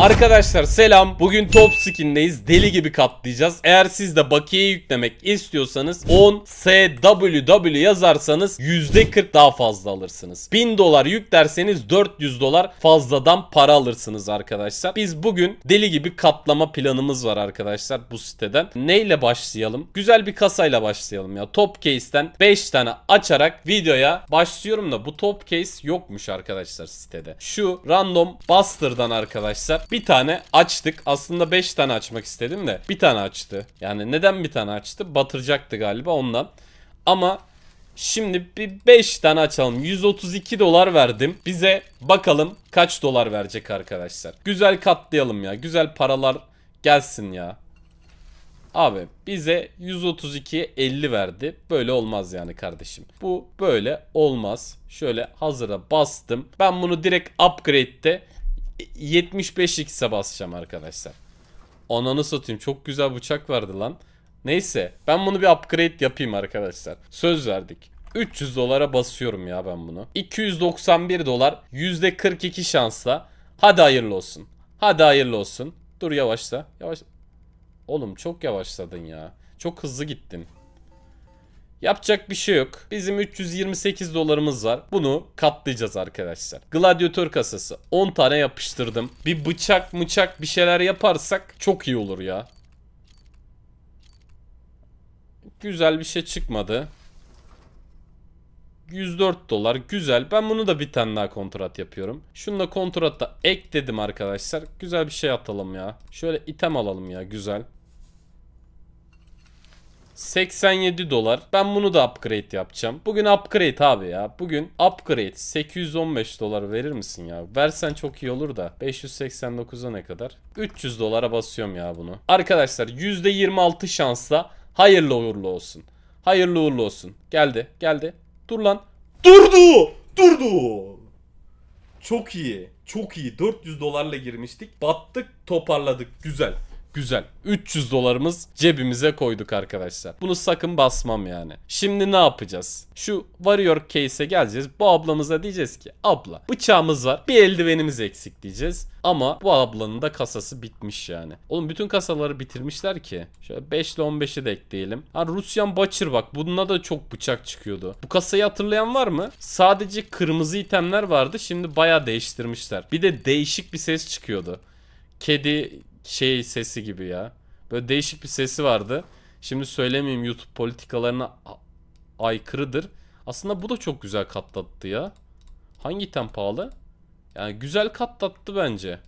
Arkadaşlar selam. Bugün top skin'deyiz. Deli gibi katlayacağız. Eğer siz de bakiye yüklemek istiyorsanız 10 SWW yazarsanız %40 daha fazla alırsınız. 1000 dolar yüklerseniz 400 dolar fazladan para alırsınız arkadaşlar. Biz bugün deli gibi katlama planımız var arkadaşlar bu siteden. Neyle başlayalım? Güzel bir kasayla başlayalım ya. Top case'ten 5 tane açarak videoya başlıyorum da bu top case yokmuş arkadaşlar sitede. Şu random buster'dan arkadaşlar bir tane açtık. Aslında 5 tane açmak istedim de bir tane açtı. Yani neden bir tane açtı? Batıracaktı galiba ondan. Ama Şimdi bir 5 tane açalım. 132 dolar verdim. Bize bakalım kaç dolar verecek arkadaşlar. Güzel katlayalım ya. Güzel paralar gelsin ya. Abi bize 132'ye 50 verdi. Böyle olmaz yani kardeşim. Bu böyle olmaz. Şöyle hazıra bastım. Ben bunu direkt upgrade'de 75 x'e basacağım arkadaşlar. Ananı satayım çok güzel bıçak vardı lan. Neyse ben bunu bir upgrade yapayım arkadaşlar. Söz verdik. 300 dolara basıyorum ya ben bunu. 291 dolar %42 şansla. Hadi hayırlı olsun. Hadi hayırlı olsun. Dur yavaşla. Yavaş. Oğlum çok yavaşladın ya. Çok hızlı gittin. Yapacak bir şey yok. Bizim 328 dolarımız var. Bunu katlayacağız arkadaşlar. Gladyatör kasası. 10 tane yapıştırdım. Bir bıçak mıçak bir şeyler yaparsak çok iyi olur ya. Güzel bir şey çıkmadı. 104 dolar güzel. Ben bunu da bir tane daha kontrat yapıyorum. Şunu da ek dedim arkadaşlar. Güzel bir şey atalım ya. Şöyle item alalım ya güzel. 87 dolar. Ben bunu da upgrade yapacağım. Bugün upgrade abi ya. Bugün upgrade 815 dolar verir misin ya? Versen çok iyi olur da. 589'a ne kadar? 300 dolara basıyorum ya bunu. Arkadaşlar %26 şansla hayırlı uğurlu olsun. Hayırlı uğurlu olsun. Geldi. Geldi. Dur lan. Durdu. Durdu. Çok iyi. Çok iyi. 400 dolarla girmiştik. Battık toparladık. Güzel. Güzel. 300 dolarımız cebimize koyduk arkadaşlar. Bunu sakın basmam yani. Şimdi ne yapacağız? Şu Warrior Case'e geleceğiz. Bu ablamıza diyeceğiz ki abla bıçağımız var. Bir eldivenimiz eksik diyeceğiz. Ama bu ablanın da kasası bitmiş yani. Oğlum bütün kasaları bitirmişler ki. Şöyle 5 ile 15'i de ekleyelim. Ha Rusyan Butcher bak. Bununla da çok bıçak çıkıyordu. Bu kasayı hatırlayan var mı? Sadece kırmızı itemler vardı. Şimdi baya değiştirmişler. Bir de değişik bir ses çıkıyordu. Kedi şey sesi gibi ya. Böyle değişik bir sesi vardı. Şimdi söylemeyeyim YouTube politikalarına aykırıdır. Aslında bu da çok güzel katlattı ya. Hangi tem pahalı? Yani güzel katlattı bence.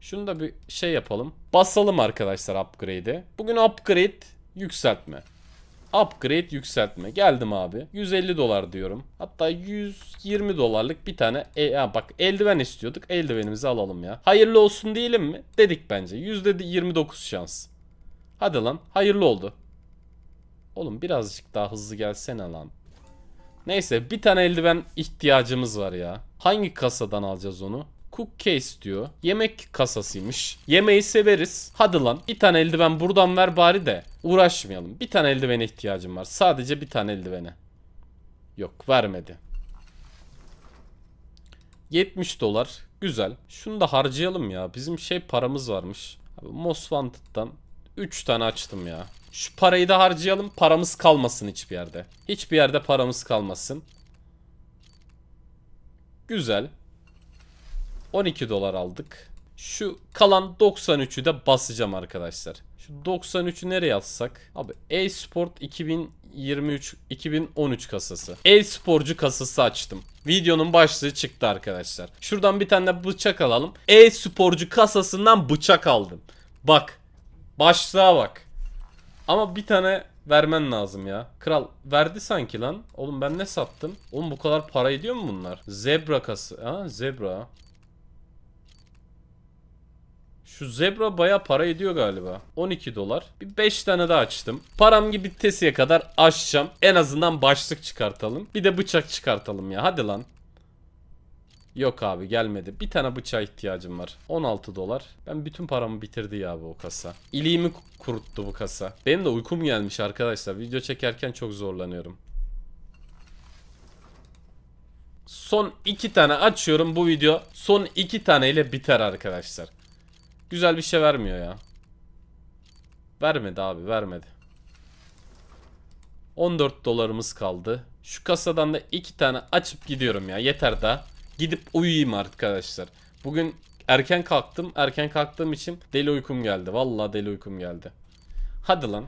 Şunu da bir şey yapalım. Basalım arkadaşlar upgrade'e. Bugün upgrade yükseltme upgrade yükseltme. Geldim abi. 150 dolar diyorum. Hatta 120 dolarlık bir tane e, ha bak eldiven istiyorduk. Eldivenimizi alalım ya. Hayırlı olsun diyelim mi? Dedik bence. %29 şans. Hadi lan. Hayırlı oldu. Oğlum birazcık daha hızlı gelsene lan. Neyse bir tane eldiven ihtiyacımız var ya. Hangi kasadan alacağız onu? Case diyor. Yemek kasasıymış. Yemeği severiz. Hadi lan bir tane eldiven buradan ver bari de uğraşmayalım. Bir tane eldivene ihtiyacım var. Sadece bir tane eldivene. Yok vermedi. 70 dolar. Güzel. Şunu da harcayalım ya. Bizim şey paramız varmış. Abi, Most Wanted'dan 3 tane açtım ya. Şu parayı da harcayalım. Paramız kalmasın hiçbir yerde. Hiçbir yerde paramız kalmasın. Güzel. 12 dolar aldık. Şu kalan 93'ü de basacağım arkadaşlar. Şu 93'ü nereye atsak? Abi e-sport 2023 2013 kasası. E-sporcu kasası açtım. Videonun başlığı çıktı arkadaşlar. Şuradan bir tane de bıçak alalım. E-sporcu kasasından bıçak aldım. Bak. Başlığa bak. Ama bir tane vermen lazım ya. Kral verdi sanki lan. Oğlum ben ne sattım? Oğlum bu kadar para ediyor mu bunlar? Zebra kası. Ha zebra. Şu zebra baya para ediyor galiba. 12 dolar. Bir 5 tane daha açtım. Param gibi tesiye kadar açacağım. En azından başlık çıkartalım. Bir de bıçak çıkartalım ya. Hadi lan. Yok abi gelmedi. Bir tane bıçağa ihtiyacım var. 16 dolar. Ben bütün paramı bitirdi ya bu kasa. İliğimi kuruttu bu kasa. Benim de uykum gelmiş arkadaşlar. Video çekerken çok zorlanıyorum. Son iki tane açıyorum bu video. Son iki ile biter arkadaşlar. Güzel bir şey vermiyor ya. Vermedi abi vermedi. 14 dolarımız kaldı. Şu kasadan da iki tane açıp gidiyorum ya. Yeter daha. Gidip uyuyayım arkadaşlar. Bugün erken kalktım. Erken kalktığım için deli uykum geldi. Vallahi deli uykum geldi. Hadi lan.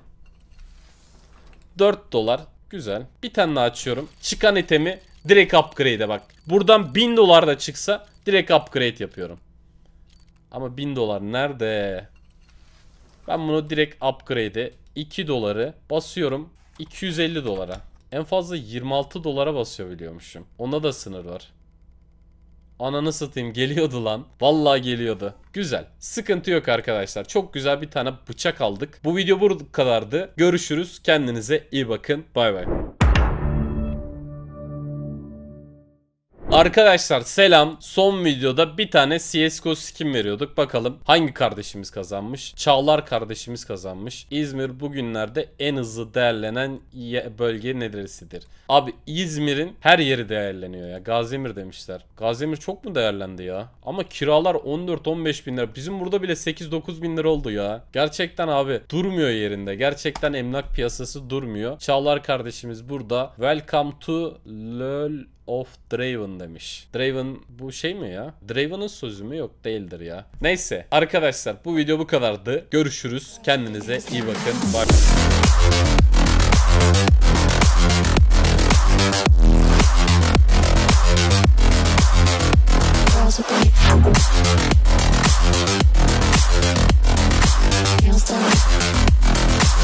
4 dolar. Güzel. Bir tane daha açıyorum. Çıkan itemi direkt upgrade'e bak. Buradan 1000 dolar da çıksa direkt upgrade yapıyorum. Ama 1000 dolar nerede? Ben bunu direkt upgrade'e 2 doları basıyorum 250 dolara. En fazla 26 dolara basıyor biliyormuşum. Ona da sınır var. Ananı satayım geliyordu lan. Vallahi geliyordu. Güzel. Sıkıntı yok arkadaşlar. Çok güzel bir tane bıçak aldık. Bu video bu kadardı. Görüşürüz. Kendinize iyi bakın. Bay bay. Arkadaşlar selam. Son videoda bir tane CSGO skin veriyorduk. Bakalım hangi kardeşimiz kazanmış? Çağlar kardeşimiz kazanmış. İzmir bugünlerde en hızlı değerlenen bölge neresidir? Abi İzmir'in her yeri değerleniyor ya. Gazimir demişler. Gazimir çok mu değerlendi ya? Ama kiralar 14-15 bin lira. Bizim burada bile 8-9 bin lira oldu ya. Gerçekten abi durmuyor yerinde. Gerçekten emlak piyasası durmuyor. Çağlar kardeşimiz burada. Welcome to LOL of Draven Draven demiş. Draven bu şey mi ya? Draven'ın sözü mü? Yok değildir ya. Neyse arkadaşlar bu video bu kadardı. Görüşürüz. Kendinize iyi bakın. Bye.